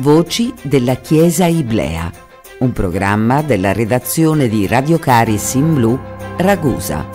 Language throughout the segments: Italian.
Voci della Chiesa Iblea, un programma della redazione di Radio Caris in Blu, Ragusa.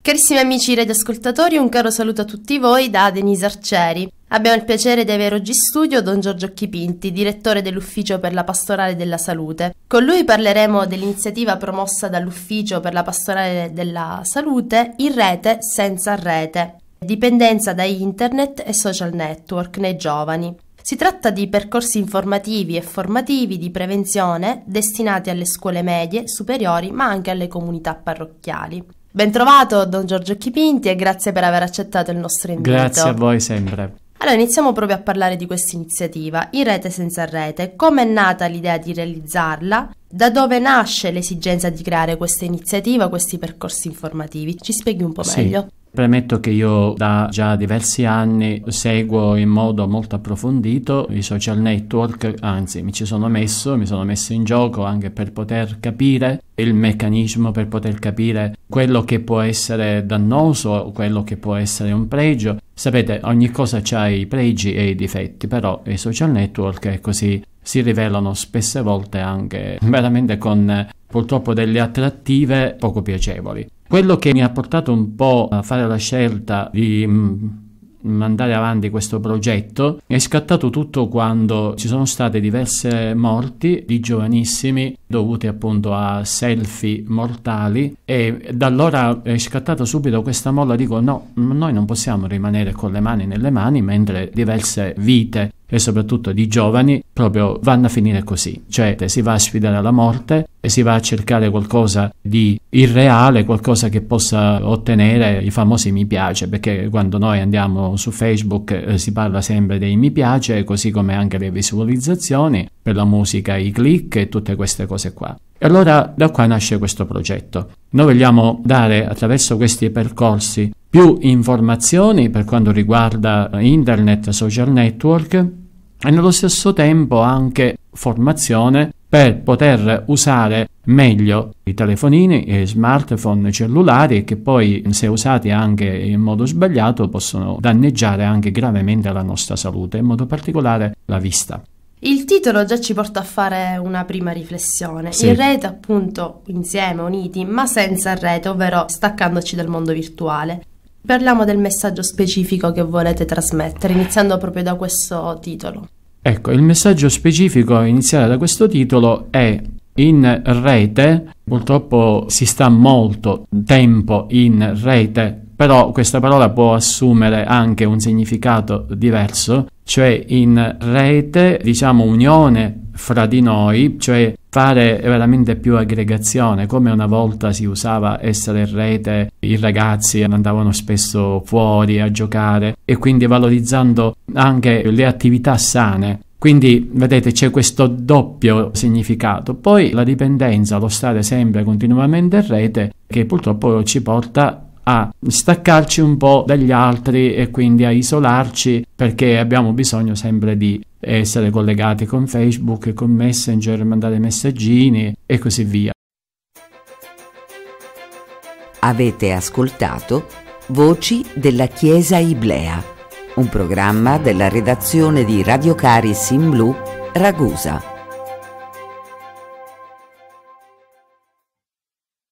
Carissimi amici radioascoltatori, un caro saluto a tutti voi da Denise Arcieri. Abbiamo il piacere di avere oggi in studio Don Giorgio Chipinti, direttore dell'Ufficio per la Pastorale della Salute. Con lui parleremo dell'iniziativa promossa dall'Ufficio per la Pastorale della Salute in rete senza rete, Dipendenza da internet e social network nei giovani. Si tratta di percorsi informativi e formativi di prevenzione destinati alle scuole medie, superiori, ma anche alle comunità parrocchiali. Bentrovato Don Giorgio Chipinti e grazie per aver accettato il nostro invito. Grazie a voi sempre. Allora iniziamo proprio a parlare di questa iniziativa, In Rete Senza Rete, come è nata l'idea di realizzarla, da dove nasce l'esigenza di creare questa iniziativa, questi percorsi informativi, ci spieghi un po' sì. meglio. Premetto che io da già diversi anni seguo in modo molto approfondito i social network, anzi mi ci sono messo, mi sono messo in gioco anche per poter capire il meccanismo, per poter capire quello che può essere dannoso, quello che può essere un pregio. Sapete, ogni cosa ha i pregi e i difetti, però i social network è così si rivelano spesse volte anche veramente con eh, purtroppo delle attrattive poco piacevoli. Quello che mi ha portato un po' a fare la scelta di mandare mm, avanti questo progetto è scattato tutto quando ci sono state diverse morti di giovanissimi dovute appunto a selfie mortali e da allora è scattata subito questa molla dico no noi non possiamo rimanere con le mani nelle mani mentre diverse vite e soprattutto di giovani proprio vanno a finire così, cioè si va a sfidare alla morte e si va a cercare qualcosa di irreale, qualcosa che possa ottenere i famosi mi piace, perché quando noi andiamo su Facebook eh, si parla sempre dei mi piace, così come anche le visualizzazioni, per la musica i click e tutte queste cose qua. E allora da qua nasce questo progetto. Noi vogliamo dare attraverso questi percorsi più informazioni per quanto riguarda internet, social network e nello stesso tempo anche formazione per poter usare meglio i telefonini, i smartphone cellulari che poi se usati anche in modo sbagliato possono danneggiare anche gravemente la nostra salute, in modo particolare la vista. Il titolo già ci porta a fare una prima riflessione. Sì. In rete, appunto, insieme, uniti, ma senza rete, ovvero staccandoci dal mondo virtuale. Parliamo del messaggio specifico che volete trasmettere, iniziando proprio da questo titolo. Ecco, il messaggio specifico a iniziare da questo titolo è in rete, purtroppo si sta molto tempo in rete, però questa parola può assumere anche un significato diverso cioè in rete, diciamo unione fra di noi, cioè fare veramente più aggregazione, come una volta si usava essere in rete, i ragazzi andavano spesso fuori a giocare e quindi valorizzando anche le attività sane. Quindi vedete c'è questo doppio significato. Poi la dipendenza, lo stare sempre continuamente in rete, che purtroppo ci porta a staccarci un po' dagli altri e quindi a isolarci perché abbiamo bisogno sempre di essere collegati con Facebook, con Messenger, mandare messaggini e così via. Avete ascoltato Voci della Chiesa Iblea, un programma della redazione di Radio Caris in Blu, Ragusa.